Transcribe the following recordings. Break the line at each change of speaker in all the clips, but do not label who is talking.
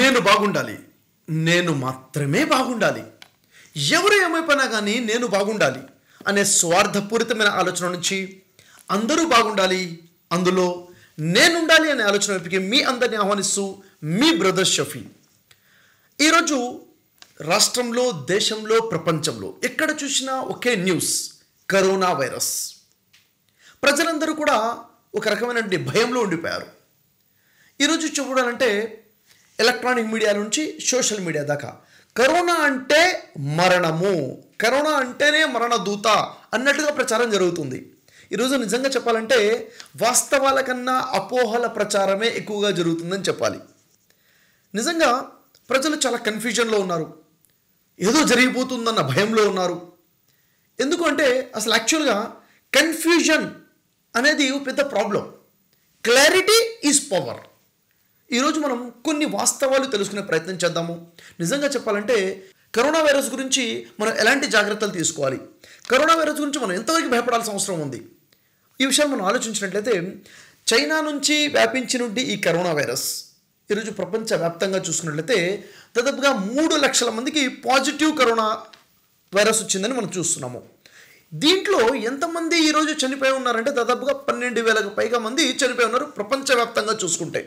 నేను బాగుండాలి నేను మాత్రమే బాగుండాలి ఎవరు ఏమైపోయినా కానీ నేను బాగుండాలి అనే స్వార్థపూరితమైన ఆలోచన నుంచి అందరూ బాగుండాలి అందులో నేనుండాలి అనే ఆలోచన వైపుకి మీ అందరిని ఆహ్వానిస్తూ మీ బ్రదర్ షఫీ ఈరోజు రాష్ట్రంలో దేశంలో ప్రపంచంలో ఎక్కడ చూసినా ఒకే న్యూస్ కరోనా వైరస్ ప్రజలందరూ కూడా ఒక రకమైనటువంటి భయంలో ఉండిపోయారు ఈరోజు చూడాలంటే ఎలక్ట్రానిక్ మీడియా నుంచి సోషల్ మీడియా దాకా కరోనా అంటే మరణము కరోనా అంటేనే మరణ దూత అన్నట్టుగా ప్రచారం జరుగుతుంది ఈరోజు నిజంగా చెప్పాలంటే వాస్తవాల కన్నా అపోహల ప్రచారమే ఎక్కువగా జరుగుతుందని చెప్పాలి నిజంగా ప్రజలు చాలా కన్ఫ్యూజన్లో ఉన్నారు ఏదో జరిగిపోతుందన్న భయంలో ఉన్నారు ఎందుకంటే అసలు యాక్చువల్గా కన్ఫ్యూజన్ అనేది పెద్ద ప్రాబ్లం క్లారిటీ ఈజ్ పవర్ ఈరోజు మనం కొన్ని వాస్తవాలు తెలుసుకునే ప్రయత్నం చేద్దాము నిజంగా చెప్పాలంటే కరోనా వైరస్ గురించి మనం ఎలాంటి జాగ్రత్తలు తీసుకోవాలి కరోనా వైరస్ గురించి మనం ఎంతవరకు భయపడాల్సిన అవసరం ఉంది ఈ విషయాలు మనం ఆలోచించినట్లయితే చైనా నుంచి వ్యాపించి నుండి ఈ కరోనా వైరస్ ఈరోజు ప్రపంచవ్యాప్తంగా చూసుకున్నట్లయితే దాదాపుగా మూడు లక్షల మందికి పాజిటివ్ కరోనా వైరస్ వచ్చిందని మనం చూస్తున్నాము దీంట్లో ఎంతమంది ఈరోజు చనిపోయి ఉన్నారంటే దాదాపుగా పన్నెండు వేలకు పైగా మంది చనిపోయి ఉన్నారు ప్రపంచవ్యాప్తంగా చూసుకుంటే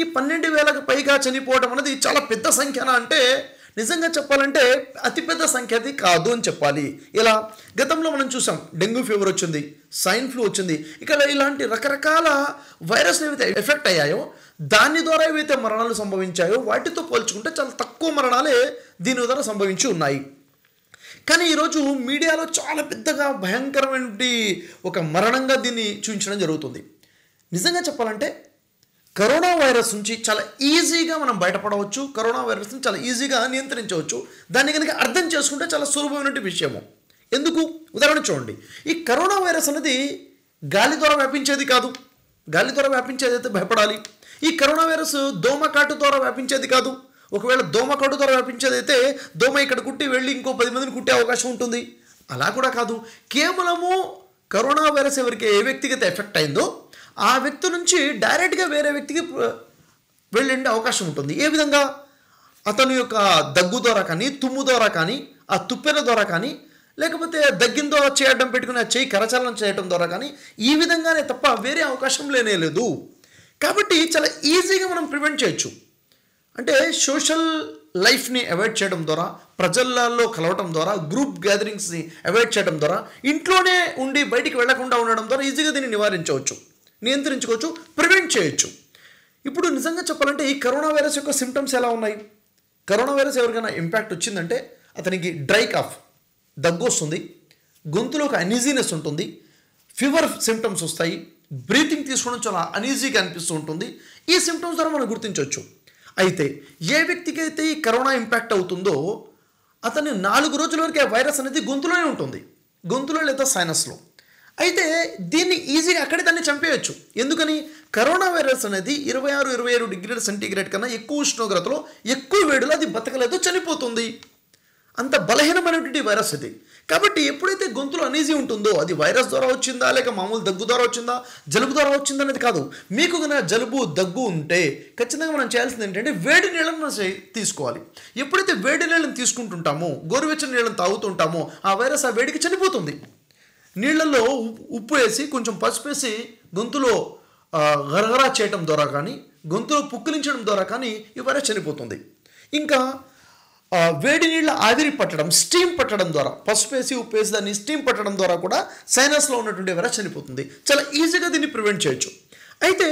ఈ పన్నెండు వేలకు పైగా చనిపోవడం అనేది చాలా పెద్ద సంఖ్యన అంటే నిజంగా చెప్పాలంటే అతిపెద్ద సంఖ్య అది కాదు అని చెప్పాలి ఇలా గతంలో మనం చూసాం డెంగ్యూ ఫీవర్ వచ్చింది సైన్ ఫ్లూ వచ్చింది ఇక్కడ ఇలాంటి రకరకాల వైరస్లు ఏవైతే ఎఫెక్ట్ అయ్యాయో దాని ద్వారా ఏవైతే మరణాలు సంభవించాయో వాటితో పోల్చుకుంటే చాలా తక్కువ మరణాలే దీని ద్వారా సంభవించి ఉన్నాయి కానీ ఈరోజు మీడియాలో చాలా పెద్దగా భయంకరమైన ఒక మరణంగా దీన్ని చూపించడం జరుగుతుంది నిజంగా చెప్పాలంటే కరోనా వైరస్ నుంచి చాలా ఈజీగా మనం బయటపడవచ్చు కరోనా వైరస్ని చాలా ఈజీగా నియంత్రించవచ్చు దాన్ని కనుక అర్థం చేసుకుంటే చాలా సులభమైనటువంటి విషయము ఎందుకు ఉదాహరణ చూడండి ఈ కరోనా వైరస్ అనేది గాలి ద్వారా వ్యాపించేది కాదు గాలి ద్వారా వ్యాపించేది అయితే భయపడాలి ఈ కరోనా వైరస్ దోమకాటు ద్వారా వ్యాపించేది కాదు ఒకవేళ దోమకాటు ద్వారా వ్యాపించేది అయితే దోమ ఇక్కడ కుట్టి వెళ్ళి ఇంకో పది మందిని కుట్టే అవకాశం ఉంటుంది అలా కూడా కాదు కేవలము కరోనా వైరస్ ఎవరికి ఏ వ్యక్తిగత ఎఫెక్ట్ అయిందో ఆ వ్యక్తి నుంచి డైరెక్ట్గా వేరే వ్యక్తికి వెళ్ళండే అవకాశం ఉంటుంది ఏ విధంగా అతని యొక్క దగ్గు ద్వారా కానీ తుమ్ము ద్వారా కానీ ఆ తుప్పెల ద్వారా కానీ లేకపోతే దగ్గిన ద్వారా చేయడం పెట్టుకుని చేయి కరచాలనం చేయడం ద్వారా కానీ ఈ విధంగానే తప్ప వేరే అవకాశం లేనే లేదు కాబట్టి చాలా ఈజీగా మనం ప్రివెంట్ చేయొచ్చు అంటే సోషల్ లైఫ్ని అవాయిడ్ చేయడం ద్వారా ప్రజల్లో కలవటం ద్వారా గ్రూప్ గ్యాదరింగ్స్ని అవాయిడ్ చేయడం ద్వారా ఇంట్లోనే ఉండి బయటికి వెళ్లకుండా ఉండడం ద్వారా ఈజీగా దీన్ని నివారించవచ్చు నియంత్రించుకోవచ్చు ప్రివెంట్ చేయొచ్చు ఇప్పుడు నిజంగా చెప్పాలంటే ఈ కరోనా వైరస్ యొక్క సిమ్టమ్స్ ఎలా ఉన్నాయి కరోనా వైరస్ ఎవరికైనా ఇంపాక్ట్ వచ్చిందంటే అతనికి డ్రై కాఫ్ దగ్గు వస్తుంది గొంతులో ఒక అనీజీనెస్ ఉంటుంది ఫీవర్ సిమ్టమ్స్ వస్తాయి బ్రీతింగ్ తీసుకోవడం చాలా అనీజీగా అనిపిస్తూ ఉంటుంది ఈ సిమ్టమ్స్ ద్వారా మనం గుర్తించవచ్చు అయితే ఏ వ్యక్తికి అయితే ఈ కరోనా ఇంపాక్ట్ అవుతుందో అతని నాలుగు రోజుల వరకు ఆ వైరస్ అనేది గొంతులోనే ఉంటుంది గొంతులో లేదా సైనస్లో అయితే దీన్ని ఈజీగా అక్కడే దాన్ని చంపేయచ్చు ఎందుకని కరోనా వైరస్ అనేది ఇరవై ఆరు ఇరవై ఏడు డిగ్రీల సెంటీగ్రేడ్ కన్నా ఎక్కువ ఉష్ణోగ్రతలో ఎక్కువ వేడిలో అది బతకలేదు చనిపోతుంది అంత బలహీనమైనటువంటి వైరస్ ఇది కాబట్టి ఎప్పుడైతే గొంతులో అనీజీ ఉంటుందో అది వైరస్ ద్వారా వచ్చిందా లేక మామూలు దగ్గు ద్వారా వచ్చిందా జలుబు ద్వారా వచ్చిందా అనేది కాదు మీకు కనుక జలుబు దగ్గు ఉంటే ఖచ్చితంగా మనం చేయాల్సింది ఏంటంటే వేడి నీళ్ళను తీసుకోవాలి ఎప్పుడైతే వేడి నీళ్ళని తీసుకుంటుంటామో గోరువెచ్చని నీళ్ళని తాగుతుంటామో ఆ వైరస్ ఆ వేడికి చనిపోతుంది నీళ్లలో ఉప్పు వేసి కొంచెం పసుపు వేసి గొంతులో గరగరా చేయటం ద్వారా కానీ గొంతులో పుక్కిలించడం ద్వారా కానీ ఈ వైరస్ చనిపోతుంది ఇంకా వేడి నీళ్ళ ఆవిరి పట్టడం స్టీమ్ పట్టడం ద్వారా పసుపు వేసి ఉప్పు వేసి దాన్ని స్టీమ్ పట్టడం ద్వారా కూడా సైనస్లో ఉన్నటువంటి వైరస్ చనిపోతుంది చాలా ఈజీగా దీన్ని ప్రివెంట్ చేయొచ్చు అయితే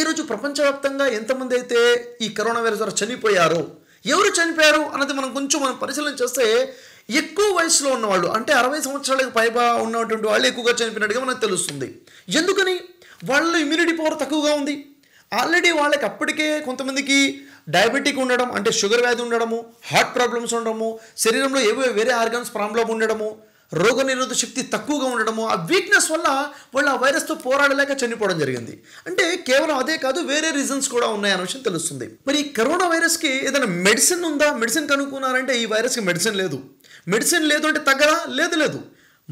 ఈరోజు ప్రపంచవ్యాప్తంగా ఎంతమంది అయితే ఈ కరోనా వైరస్ ద్వారా చనిపోయారో ఎవరు చనిపోయారు అన్నది మనం కొంచెం మనం పరిశీలన చేస్తే ఎక్కువ వయసులో ఉన్నవాళ్ళు అంటే అరవై సంవత్సరాలకు పైబా ఉన్నటువంటి వాళ్ళు ఎక్కువగా చనిపోయినట్టుగా మనకు తెలుస్తుంది ఎందుకని వాళ్ళ ఇమ్యూనిటీ పవర్ తక్కువగా ఉంది ఆల్రెడీ వాళ్ళకి అప్పటికే కొంతమందికి డయాబెటిక్ ఉండడం అంటే షుగర్ వ్యాధి ఉండడము హార్ట్ ప్రాబ్లమ్స్ ఉండడము శరీరంలో ఏవే వేరే ఆర్గాన్స్ ప్రాబ్లం ఉండడము రోగనిరోధక శక్తి తక్కువగా ఉండడము ఆ వీక్నెస్ వల్ల వాళ్ళు ఆ వైరస్తో పోరాడలేక చనిపోవడం జరిగింది అంటే కేవలం అదే కాదు వేరే రీజన్స్ కూడా ఉన్నాయన్న విషయం తెలుస్తుంది మరి ఈ కరోనా వైరస్కి ఏదైనా మెడిసిన్ ఉందా మెడిసిన్ కనుక్కున్నారంటే ఈ వైరస్కి మెడిసిన్ లేదు మెడిసిన్ లేదు అంటే తగ్గదా లేదు లేదు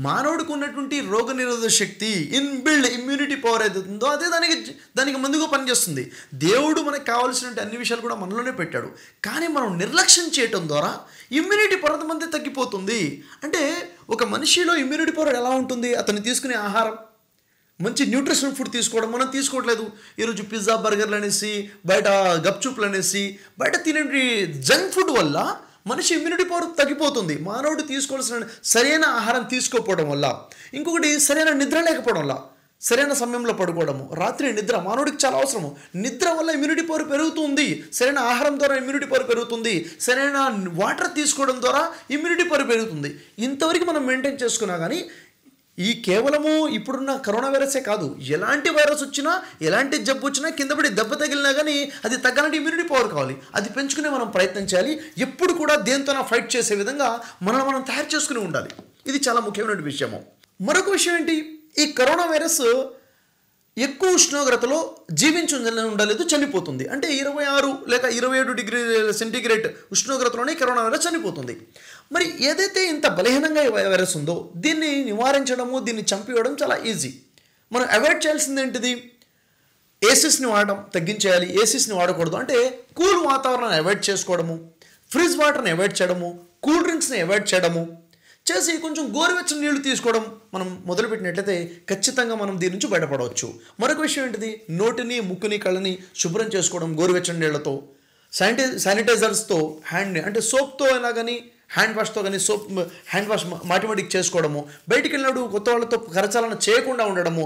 మానవుడికి ఉన్నటువంటి రోగ నిరోధక శక్తి ఇన్బిల్డ్ ఇమ్యూనిటీ పవర్ ఏదైతే ఉందో అదే దానికి దానికి ముందుగా పనిచేస్తుంది దేవుడు మనకు కావాల్సినటువంటి అన్ని విషయాలు కూడా మనలోనే పెట్టాడు కానీ మనం నిర్లక్ష్యం చేయటం ద్వారా ఇమ్యూనిటీ పవర్ మంది తగ్గిపోతుంది అంటే ఒక మనిషిలో ఇమ్యూనిటీ పవర్ ఎలా ఉంటుంది అతను తీసుకునే ఆహారం మంచి న్యూట్రిషన్ ఫుడ్ తీసుకోవడం మనం తీసుకోవట్లేదు ఈరోజు పిజ్జా బర్గర్లు అనేసి బయట గప్చూపులు అనేసి బయట తినే జంక్ ఫుడ్ వల్ల మనిషి ఇమ్యూనిటీ పవర్ తగ్గిపోతుంది మానవుడు తీసుకోవాల్సిన సరైన ఆహారం తీసుకోకపోవడం వల్ల ఇంకొకటి సరైన నిద్ర లేకపోవడం వల్ల సరైన సమయంలో పడుకోవడము రాత్రి నిద్ర మానవుడికి చాలా అవసరము నిద్ర వల్ల ఇమ్యూనిటీ పవర్ పెరుగుతుంది సరైన ఆహారం ద్వారా ఇమ్యూనిటీ పవర్ పెరుగుతుంది సరైన వాటర్ తీసుకోవడం ద్వారా ఇమ్యూనిటీ పవర్ పెరుగుతుంది ఇంతవరకు మనం మెయింటైన్ చేసుకున్నా కానీ ఈ కేవలము ఇప్పుడున్న కరోనా వైరసే కాదు ఎలాంటి వైరస్ వచ్చినా ఎలాంటి జబ్బు వచ్చినా కింద పడి దెబ్బ తగిలినా కానీ అది తగ్గాలంటే ఇమ్యూనిటీ పవర్ కావాలి అది పెంచుకునే మనం ప్రయత్నం చేయాలి ఎప్పుడు కూడా దేంతోనా ఫైట్ చేసే విధంగా మనల్ని మనం తయారు చేసుకుని ఉండాలి ఇది చాలా ముఖ్యమైన విషయము మరొక విషయం ఏంటి ఈ కరోనా వైరస్ ఎక్కువ ఉష్ణోగ్రతలో జీవించి ఉండలేదు చనిపోతుంది అంటే ఇరవై ఆరు లేక ఇరవై ఏడు డిగ్రీ సెంటీగ్రేడ్ ఉష్ణోగ్రతలోనే కరోనా వైరస్ చనిపోతుంది మరి ఏదైతే ఇంత బలహీనంగా వైరస్ ఉందో దీన్ని నివారించడము దీన్ని చంపేయడం చాలా ఈజీ మనం అవాయిడ్ చేయాల్సింది ఏంటిది ఏసీస్ని వాడడం తగ్గించేయాలి ఏసీస్ని వాడకూడదు అంటే కూల్ వాతావరణాన్ని అవాయిడ్ చేసుకోవడము ఫ్రిడ్జ్ వాటర్ని అవాయిడ్ చేయడము కూల్ డ్రింక్స్ని అవాయిడ్ చేయడము చేసి కొంచెం గోరువెచ్చని నీళ్లు తీసుకోవడం మనం మొదలుపెట్టినట్లయితే ఖచ్చితంగా మనం దీని నుంచి బయటపడవచ్చు మరొక విషయం ఏంటిది నోటిని ముక్కుని కళ్ళని శుభ్రం చేసుకోవడం గోరువెచ్చని నీళ్లతో శానిటై శానిటైజర్స్తో హ్యాండ్ని అంటే సోప్తో అయినా కానీ హ్యాండ్ వాష్తో కానీ సోప్ హ్యాండ్ వాష్ మాటిమాటిక్ చేసుకోవడము బయటికి వెళ్ళినప్పుడు కొత్త వాళ్ళతో కరచాలన చేయకుండా ఉండడము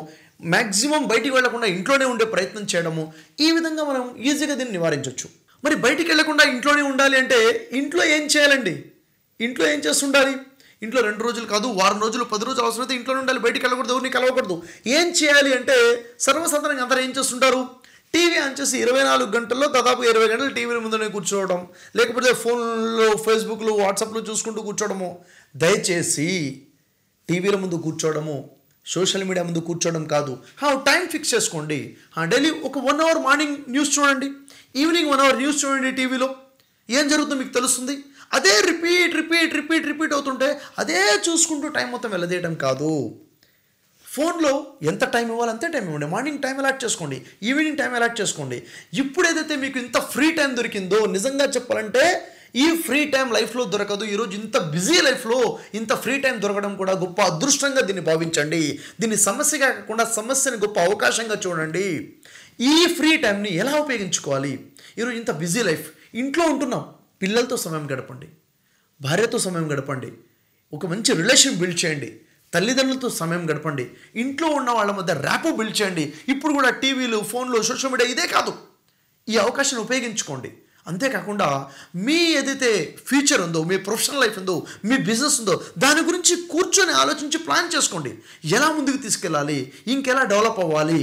మ్యాక్సిమం బయటికి వెళ్లకుండా ఇంట్లోనే ఉండే ప్రయత్నం చేయడము ఈ విధంగా మనం ఈజీగా దీన్ని నివారించవచ్చు మరి బయటికి వెళ్లకుండా ఇంట్లోనే ఉండాలి అంటే ఇంట్లో ఏం చేయాలండి ఇంట్లో ఏం చేస్తుండాలి ఇంట్లో రెండు రోజులు కాదు వారం రోజులు పది రోజులు అవసరమైతే ఇంట్లో ఉండాలి బయటికి వెళ్ళకూడదు ఎవరిని కలవకూడదు ఏం చేయాలి అంటే సర్వసాధారణంగా అందరూ ఏం చేస్తుంటారు టీవీ ఆన్ చేసి ఇరవై నాలుగు గంటల్లో దాదాపు ఇరవై గంటలు టీవీల ముందునే కూర్చోవడం లేకపోతే ఫోన్లో ఫేస్బుక్లో వాట్సాప్లో చూసుకుంటూ కూర్చోవడము దయచేసి టీవీల ముందు కూర్చోవడము సోషల్ మీడియా ముందు కూర్చోవడం కాదు హా టైం ఫిక్స్ చేసుకోండి డైలీ ఒక వన్ అవర్ మార్నింగ్ న్యూస్ చూడండి ఈవినింగ్ వన్ అవర్ న్యూస్ చూడండి టీవీలో ఏం జరుగుతుందో మీకు తెలుస్తుంది అదే రిపీట్ రిపీట్ రిపీట్ రిపీట్ అవుతుంటే అదే చూసుకుంటూ టైం మొత్తం వెళ్ళదేయటం కాదు ఫోన్లో ఎంత టైం ఇవ్వాలి అంతే టైం ఇవ్వండి మార్నింగ్ టైం అలాట్ చేసుకోండి ఈవినింగ్ టైం అలాట్ చేసుకోండి ఇప్పుడు ఏదైతే మీకు ఇంత ఫ్రీ టైం దొరికిందో నిజంగా చెప్పాలంటే ఈ ఫ్రీ టైం లైఫ్లో దొరకదు ఈరోజు ఇంత బిజీ లైఫ్లో ఇంత ఫ్రీ టైం దొరకడం కూడా గొప్ప అదృష్టంగా దీన్ని భావించండి దీన్ని సమస్య కాకుండా సమస్యని గొప్ప అవకాశంగా చూడండి ఈ ఫ్రీ టైంని ఎలా ఉపయోగించుకోవాలి ఈరోజు ఇంత బిజీ లైఫ్ ఇంట్లో ఉంటున్నాం పిల్లలతో సమయం గడపండి భార్యతో సమయం గడపండి ఒక మంచి రిలేషన్ బిల్డ్ చేయండి తల్లిదండ్రులతో సమయం గడపండి ఇంట్లో ఉన్న వాళ్ళ మధ్య ర్యాపు బిల్డ్ చేయండి ఇప్పుడు కూడా టీవీలు ఫోన్లు సోషల్ మీడియా ఇదే కాదు ఈ అవకాశాన్ని ఉపయోగించుకోండి అంతేకాకుండా మీ ఏదైతే ఫ్యూచర్ ఉందో మీ ప్రొఫెషనల్ లైఫ్ ఉందో మీ బిజినెస్ ఉందో దాని గురించి కూర్చొని ఆలోచించి ప్లాన్ చేసుకోండి ఎలా ముందుకు తీసుకెళ్ళాలి ఇంకెలా డెవలప్ అవ్వాలి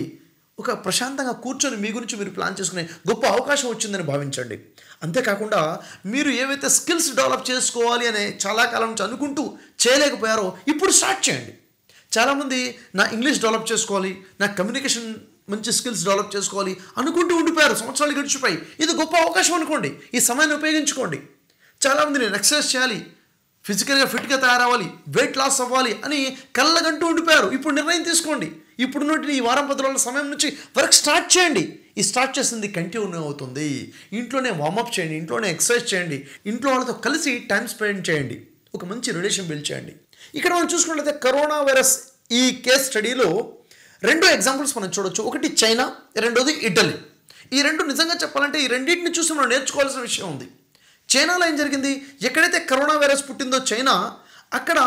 ఒక ప్రశాంతంగా కూర్చొని మీ గురించి మీరు ప్లాన్ చేసుకునే గొప్ప అవకాశం వచ్చిందని భావించండి అంతేకాకుండా మీరు ఏవైతే స్కిల్స్ డెవలప్ చేసుకోవాలి అనే చాలా కాలం నుంచి అనుకుంటూ చేయలేకపోయారో ఇప్పుడు స్టార్ట్ చేయండి చాలామంది నా ఇంగ్లీష్ డెవలప్ చేసుకోవాలి నా కమ్యూనికేషన్ మంచి స్కిల్స్ డెవలప్ చేసుకోవాలి అనుకుంటూ ఉండిపోయారు సంవత్సరాలు గడిచిపోయి ఇది గొప్ప అవకాశం అనుకోండి ఈ సమయాన్ని ఉపయోగించుకోండి చాలామంది నేను ఎక్సర్సైజ్ చేయాలి ఫిజికల్గా ఫిట్గా తయారవ్వాలి వెయిట్ లాస్ అవ్వాలి అని కళ్ళగంటూ ఉండిపోయారు ఇప్పుడు నిర్ణయం తీసుకోండి ఇప్పుడు నుండి ఈ వారం పది రోజుల సమయం నుంచి వర్క్ స్టార్ట్ చేయండి ఈ స్టార్ట్ చేసింది కంటిన్యూ అవుతుంది ఇంట్లోనే వార్మప్ చేయండి ఇంట్లోనే ఎక్సర్సైజ్ చేయండి ఇంట్లో వాళ్ళతో కలిసి టైం స్పెండ్ చేయండి ఒక మంచి రిలేషన్ బిల్డ్ చేయండి ఇక్కడ మనం చూసుకున్నట్లయితే కరోనా వైరస్ ఈ కేస్ స్టడీలో రెండు ఎగ్జాంపుల్స్ మనం చూడొచ్చు ఒకటి చైనా రెండోది ఇటలీ ఈ రెండు నిజంగా చెప్పాలంటే ఈ రెండింటిని చూసి మనం నేర్చుకోవాల్సిన విషయం ఉంది చైనాలో ఏం జరిగింది ఎక్కడైతే కరోనా వైరస్ పుట్టిందో చైనా అక్కడ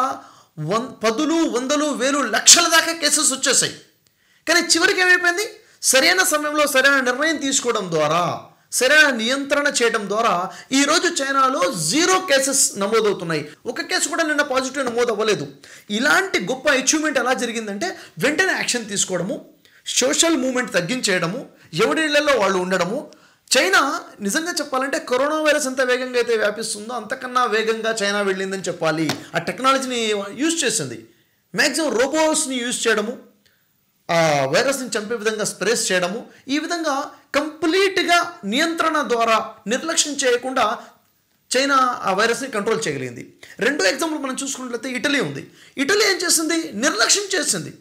వన్ పదులు వందలు వేలు లక్షల దాకా కేసెస్ వచ్చేసాయి కానీ చివరికి ఏమైపోయింది సరైన సమయంలో సరైన నిర్ణయం తీసుకోవడం ద్వారా సరైన నియంత్రణ చేయడం ద్వారా ఈరోజు చైనాలో జీరో కేసెస్ నమోదవుతున్నాయి ఒక కేసు కూడా నిన్న పాజిటివ్ నమోదు అవ్వలేదు ఇలాంటి గొప్ప అచీవ్మెంట్ ఎలా జరిగిందంటే వెంటనే యాక్షన్ తీసుకోవడము సోషల్ మూమెంట్ తగ్గించేయడము ఎవరిళ్లలో వాళ్ళు ఉండడము చైనా నిజంగా చెప్పాలంటే కరోనా వైరస్ ఎంత వేగంగా అయితే వ్యాపిస్తుందో అంతకన్నా వేగంగా చైనా వెళ్ళిందని చెప్పాలి ఆ టెక్నాలజీని యూజ్ చేసింది మ్యాక్సిమం రోబోట్స్ని యూజ్ చేయడము ఆ వైరస్ని చంపే విధంగా స్ప్రేస్ చేయడము ఈ విధంగా కంప్లీట్గా నియంత్రణ ద్వారా నిర్లక్ష్యం చేయకుండా చైనా ఆ వైరస్ని కంట్రోల్ చేయగలిగింది రెండో ఎగ్జాంపుల్ మనం చూసుకున్నట్లయితే ఇటలీ ఉంది ఇటలీ ఏం చేసింది నిర్లక్ష్యం చేసింది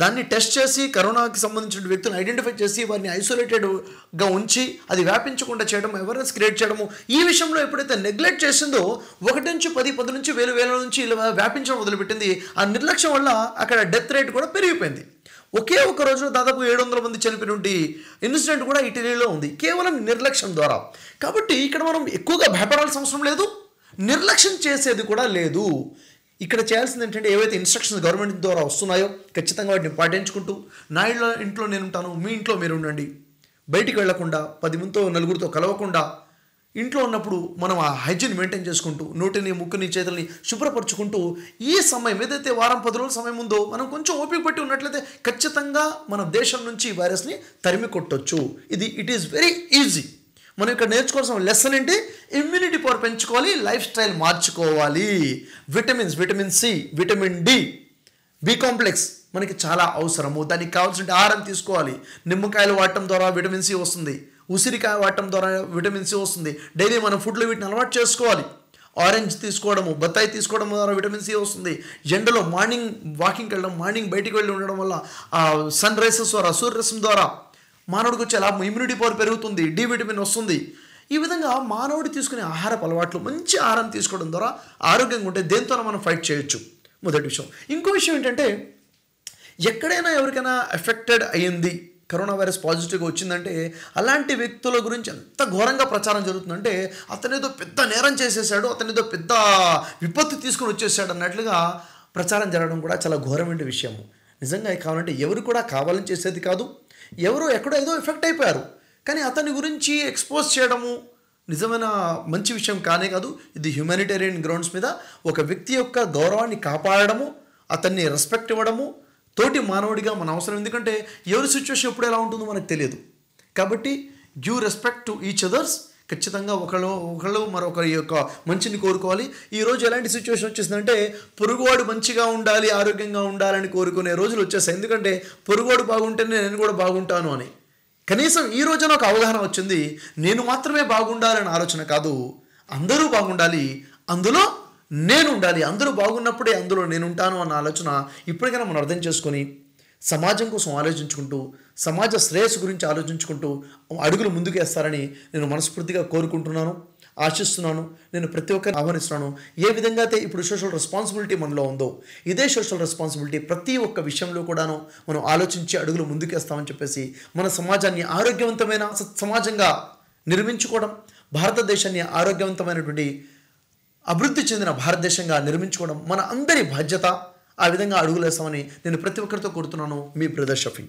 దాన్ని టెస్ట్ చేసి కరోనాకి సంబంధించిన వ్యక్తులను ఐడెంటిఫై చేసి వారిని ఐసోలేటెడ్గా ఉంచి అది వ్యాపించకుండా చేయడం అవేర్నెస్ క్రియేట్ చేయడము ఈ విషయంలో ఎప్పుడైతే నెగ్లెక్ట్ చేసిందో ఒకటి నుంచి పది పది నుంచి వేలు వేల నుంచి ఇలా వ్యాపించడం మొదలుపెట్టింది ఆ నిర్లక్ష్యం వల్ల అక్కడ డెత్ రేట్ కూడా పెరిగిపోయింది ఒకే ఒక రోజులో దాదాపు ఏడు వందల మంది చనిపోయినటువంటి ఇన్సిడెంట్ కూడా ఇటలీలో ఉంది కేవలం నిర్లక్ష్యం ద్వారా కాబట్టి ఇక్కడ మనం ఎక్కువగా భయపడాల్సిన అవసరం లేదు నిర్లక్ష్యం చేసేది కూడా లేదు ఇక్కడ చేయాల్సింది ఏంటంటే ఏవైతే ఇన్స్ట్రక్షన్స్ గవర్నమెంట్ ద్వారా వస్తున్నాయో ఖచ్చితంగా వాటిని పాటించుకుంటూ నా ఇంట్లో ఇంట్లో నేను ఉంటాను మీ ఇంట్లో మీరు ఉండండి బయటికి వెళ్లకుండా పది మందితో నలుగురితో కలవకుండా ఇంట్లో ఉన్నప్పుడు మనం ఆ హైజీన్ మెయింటైన్ చేసుకుంటూ నోటిని ముక్కుని చేతుల్ని శుభ్రపరచుకుంటూ ఈ సమయం ఏదైతే వారం పది రోజుల సమయం ఉందో మనం కొంచెం ఓపిక పట్టి ఉన్నట్లయితే ఖచ్చితంగా మన దేశం నుంచి వైరస్ని తరిమి కొట్టొచ్చు ఇది ఇట్ ఈస్ వెరీ ఈజీ మనం ఇక్కడ నేర్చుకోవాల్సిన లెసన్ ఏంటి ఇమ్యూనిటీ పవర్ పెంచుకోవాలి లైఫ్ స్టైల్ మార్చుకోవాలి vitamins vitamin C vitamin D B complex మనకి చాలా అవసరము దానికి కావాల్సిన ఆహారం తీసుకోవాలి నిమ్మకాయలు వాడటం ద్వారా విటమిన్ సి వస్తుంది ఉసిరికాయ వాడటం ద్వారా విటమిన్ సి వస్తుంది డైలీ మనం ఫుడ్లో వీటిని అలవాటు చేసుకోవాలి ఆరెంజ్ తీసుకోవడము బత్తాయి తీసుకోవడం ద్వారా విటమిన్ సి వస్తుంది ఎండలో మార్నింగ్ వాకింగ్కి వెళ్ళడం మార్నింగ్ బయటికి వెళ్ళి ఉండడం వల్ల సన్ రైసెస్ ద్వారా సూర్యరసం ద్వారా మానవుడికి వచ్చే లాభం ఇమ్యూనిటీ పవర్ పెరుగుతుంది డి విటమిన్ వస్తుంది ఈ విధంగా మానవుడు తీసుకునే ఆహారపు అలవాట్లు మంచి ఆహారం తీసుకోవడం ద్వారా ఆరోగ్యంగా ఉంటే దేంతోనే మనం ఫైట్ చేయొచ్చు మొదటి విషయం ఇంకో విషయం ఏంటంటే ఎక్కడైనా ఎవరికైనా ఎఫెక్టెడ్ అయ్యింది కరోనా వైరస్ పాజిటివ్గా వచ్చిందంటే అలాంటి వ్యక్తుల గురించి ఎంత ఘోరంగా ప్రచారం జరుగుతుందంటే అతనేదో పెద్ద నేరం చేసేసాడు అతనేదో పెద్ద విపత్తు తీసుకుని వచ్చేసాడు అన్నట్లుగా ప్రచారం జరగడం కూడా చాలా ఘోరమైన విషయము నిజంగా కావాలంటే ఎవరు కూడా కావాలని చేసేది కాదు ఎవరో ఎక్కడో ఏదో ఎఫెక్ట్ అయిపోయారు కానీ అతని గురించి ఎక్స్పోజ్ చేయడము నిజమైన మంచి విషయం కానే కాదు ఇది హ్యూమానిటేరియన్ గ్రౌండ్స్ మీద ఒక వ్యక్తి యొక్క గౌరవాన్ని కాపాడడము అతన్ని రెస్పెక్ట్ ఇవ్వడము తోటి మానవుడిగా మన అవసరం ఎందుకంటే ఎవరి సిచ్యువేషన్ ఎప్పుడు ఎలా ఉంటుందో మనకు తెలియదు కాబట్టి due respect to each others ఖచ్చితంగా ఒకళ్ళు ఒకళ్ళు మరొకరి యొక్క మంచిని కోరుకోవాలి ఈరోజు ఎలాంటి సిచ్యువేషన్ వచ్చేసిందంటే పొరుగువాడు మంచిగా ఉండాలి ఆరోగ్యంగా ఉండాలని కోరుకునే రోజులు వచ్చేసాయి ఎందుకంటే పొరుగువాడు బాగుంటేనే నేను కూడా బాగుంటాను అని కనీసం ఈ రోజున ఒక అవగాహన వచ్చింది నేను మాత్రమే బాగుండాలని ఆలోచన కాదు అందరూ బాగుండాలి అందులో నేను ఉండాలి అందరూ బాగున్నప్పుడే అందులో నేను ఉంటాను అన్న ఆలోచన ఇప్పటికైనా మనం అర్థం చేసుకొని సమాజం కోసం ఆలోచించుకుంటూ సమాజ శ్రేయస్సు గురించి ఆలోచించుకుంటూ అడుగులు ముందుకు వేస్తారని నేను మనస్ఫూర్తిగా కోరుకుంటున్నాను ఆశిస్తున్నాను నేను ప్రతి ఒక్కరిని ఆహ్వానిస్తున్నాను ఏ విధంగా అయితే ఇప్పుడు సోషల్ రెస్పాన్సిబిలిటీ మనలో ఉందో ఇదే సోషల్ రెస్పాన్సిబిలిటీ ప్రతి ఒక్క విషయంలో కూడాను మనం ఆలోచించి అడుగులు ముందుకేస్తామని చెప్పేసి మన సమాజాన్ని ఆరోగ్యవంతమైన సమాజంగా నిర్మించుకోవడం భారతదేశాన్ని ఆరోగ్యవంతమైనటువంటి అభివృద్ధి చెందిన భారతదేశంగా నిర్మించుకోవడం మన అందరి బాధ్యత ఆ విధంగా అడుగులేసామని నేను ప్రతి ఒక్కరితో కొడుతున్నాను మీ బ్రదర్ షఫీ